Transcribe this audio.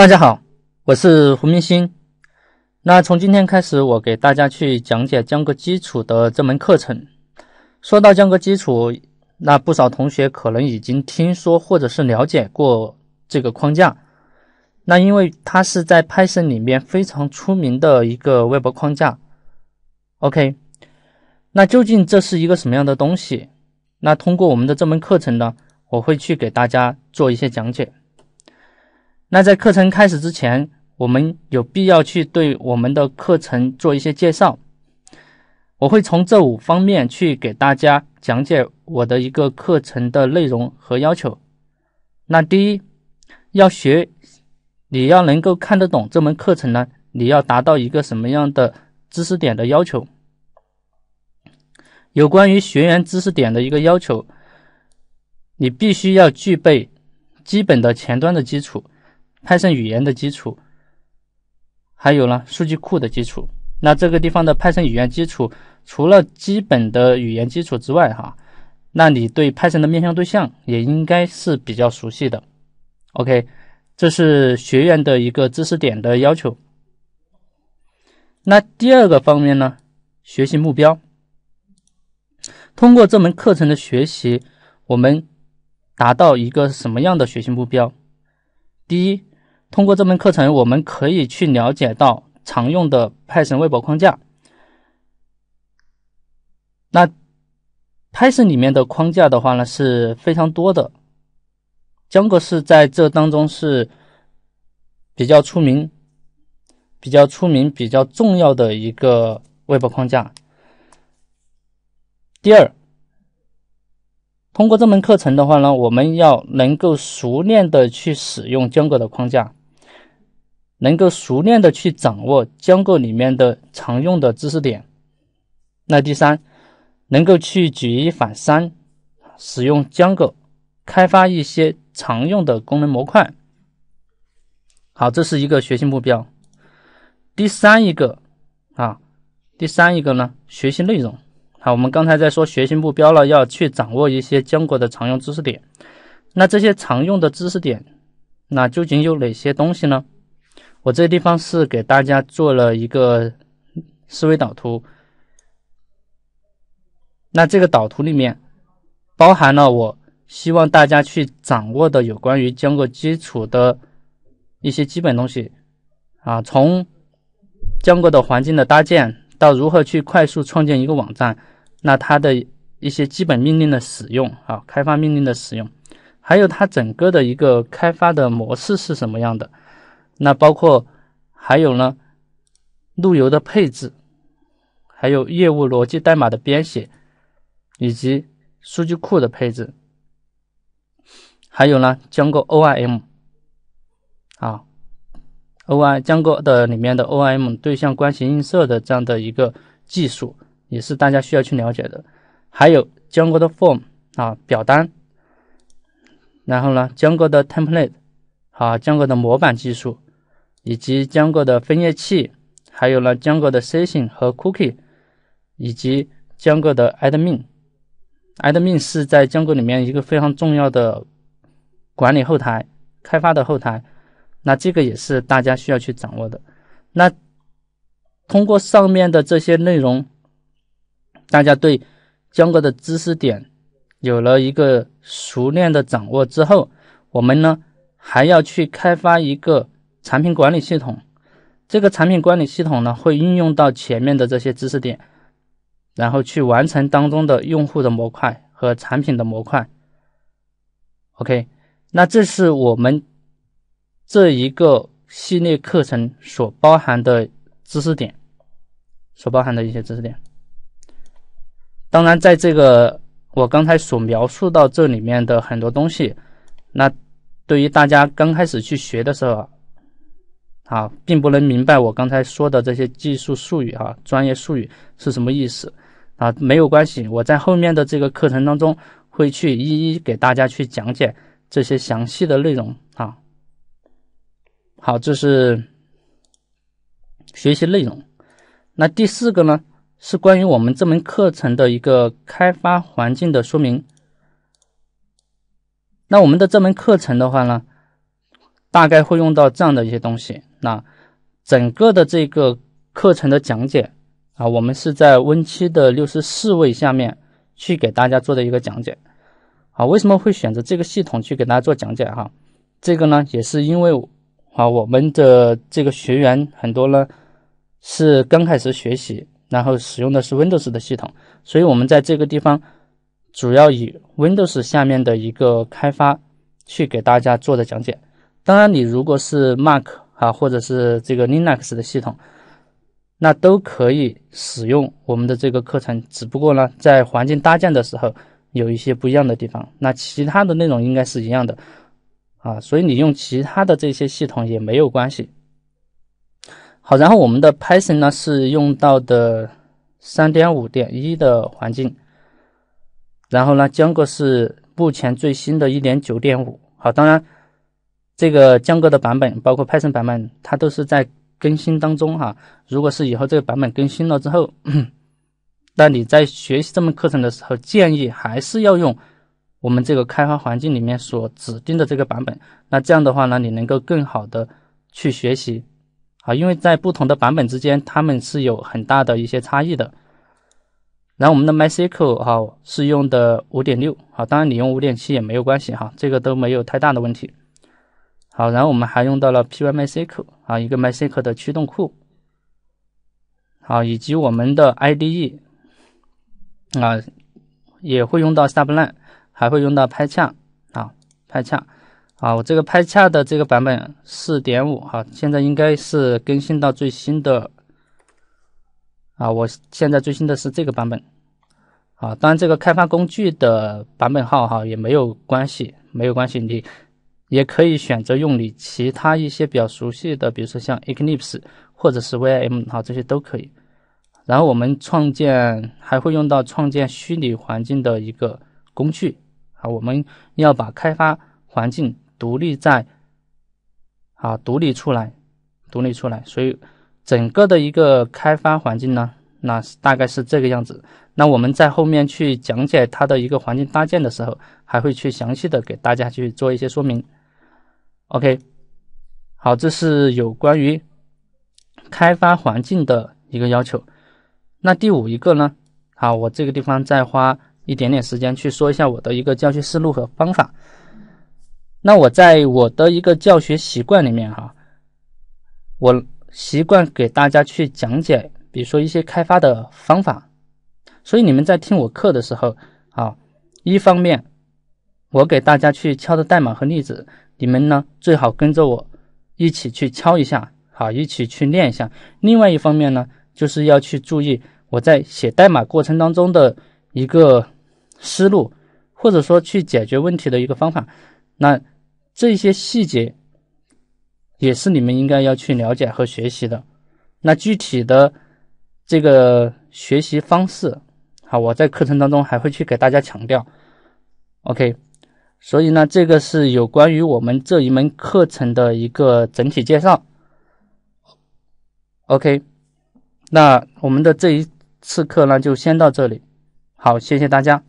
大家好，我是胡明星。那从今天开始，我给大家去讲解江格基础的这门课程。说到江格基础，那不少同学可能已经听说或者是了解过这个框架。那因为它是在 Python 里面非常出名的一个 Web 框架。OK，那究竟这是一个什么样的东西？那通过我们的这门课程呢，我会去给大家做一些讲解。那在课程开始之前，我们有必要去对我们的课程做一些介绍。我会从这五方面去给大家讲解我的一个课程的内容和要求。那第一，要学，你要能够看得懂这门课程呢，你要达到一个什么样的知识点的要求？有关于学员知识点的一个要求，你必须要具备基本的前端的基础。Python 语言的基础，还有呢，数据库的基础。那这个地方的 Python 语言基础，除了基本的语言基础之外，哈，那你对 Python 的面向对象也应该是比较熟悉的。OK，这是学院的一个知识点的要求。那第二个方面呢，学习目标。通过这门课程的学习，我们达到一个什么样的学习目标？第一。通过这门课程，我们可以去了解到常用的 Python 微博框架。那 Python 里面的框架的话呢，是非常多的。江格是在这当中是比较出名、比较出名、比较重要的一个外博框架。第二，通过这门课程的话呢，我们要能够熟练的去使用江格的框架。能够熟练的去掌握江个里面的常用的知识点，那第三，能够去举一反三，使用江个开发一些常用的功能模块。好，这是一个学习目标。第三一个啊，第三一个呢，学习内容。好，我们刚才在说学习目标了，要去掌握一些江果的常用知识点。那这些常用的知识点，那究竟有哪些东西呢？我这地方是给大家做了一个思维导图，那这个导图里面包含了我希望大家去掌握的有关于 d j 基础的一些基本东西啊，从 d 过的环境的搭建到如何去快速创建一个网站，那它的一些基本命令的使用啊，开发命令的使用，还有它整个的一个开发的模式是什么样的。那包括还有呢，路由的配置，还有业务逻辑代码的编写，以及数据库的配置，还有呢将个 O R M，啊，O I 将个的里面的 O R M 对象关系映射的这样的一个技术，也是大家需要去了解的。还有江哥的 Form 啊表单，然后呢江哥的 Template 啊江哥的模板技术。以及江哥的分页器，还有呢江哥的 session 和 cookie，以及江哥的 admin。admin 是在江哥里面一个非常重要的管理后台、开发的后台，那这个也是大家需要去掌握的。那通过上面的这些内容，大家对江哥的知识点有了一个熟练的掌握之后，我们呢还要去开发一个。产品管理系统，这个产品管理系统呢，会应用到前面的这些知识点，然后去完成当中的用户的模块和产品的模块。OK，那这是我们这一个系列课程所包含的知识点，所包含的一些知识点。当然，在这个我刚才所描述到这里面的很多东西，那对于大家刚开始去学的时候。啊，并不能明白我刚才说的这些技术术语啊，专业术语是什么意思啊？没有关系，我在后面的这个课程当中会去一一给大家去讲解这些详细的内容啊。好，这是学习内容。那第四个呢，是关于我们这门课程的一个开发环境的说明。那我们的这门课程的话呢，大概会用到这样的一些东西。那整个的这个课程的讲解啊，我们是在 Win 七的六十四位下面去给大家做的一个讲解。啊，为什么会选择这个系统去给大家做讲解？哈，这个呢也是因为啊，我们的这个学员很多呢是刚开始学习，然后使用的是 Windows 的系统，所以我们在这个地方主要以 Windows 下面的一个开发去给大家做的讲解。当然，你如果是 Mac。啊，或者是这个 Linux 的系统，那都可以使用我们的这个课程。只不过呢，在环境搭建的时候有一些不一样的地方，那其他的内容应该是一样的啊。所以你用其他的这些系统也没有关系。好，然后我们的 Python 呢是用到的三点五点一的环境，然后呢 j u 是目前最新的一点九点五。好，当然。这个江哥的版本，包括 Python 版本，它都是在更新当中哈。如果是以后这个版本更新了之后，那你在学习这门课程的时候，建议还是要用我们这个开发环境里面所指定的这个版本。那这样的话呢，你能够更好的去学习啊，因为在不同的版本之间，它们是有很大的一些差异的。然后我们的 MySQL 哈，是用的5.6啊，当然你用5.7也没有关系哈，这个都没有太大的问题。好，然后我们还用到了 PyMySQL 啊，一个 MySQL 的驱动库。好，以及我们的 IDE 啊，也会用到 Sublime，还会用到 p y c h a 啊 p y c h a 啊，我这个 p y c h a 的这个版本四点五哈，现在应该是更新到最新的。啊，我现在最新的是这个版本。啊，当然这个开发工具的版本号哈也没有关系，没有关系，你。也可以选择用你其他一些比较熟悉的，比如说像 Eclipse 或者是 VIM，哈，这些都可以。然后我们创建还会用到创建虚拟环境的一个工具，啊，我们要把开发环境独立在，啊独立出来，独立出来。所以整个的一个开发环境呢，那大概是这个样子。那我们在后面去讲解它的一个环境搭建的时候，还会去详细的给大家去做一些说明。OK，好，这是有关于开发环境的一个要求。那第五一个呢？好，我这个地方再花一点点时间去说一下我的一个教学思路和方法。那我在我的一个教学习惯里面，哈，我习惯给大家去讲解，比如说一些开发的方法。所以你们在听我课的时候，啊，一方面我给大家去敲的代码和例子。你们呢最好跟着我一起去敲一下，好，一起去练一下。另外一方面呢，就是要去注意我在写代码过程当中的一个思路，或者说去解决问题的一个方法。那这些细节也是你们应该要去了解和学习的。那具体的这个学习方式，好，我在课程当中还会去给大家强调。OK。所以呢，这个是有关于我们这一门课程的一个整体介绍。OK，那我们的这一次课呢，就先到这里。好，谢谢大家。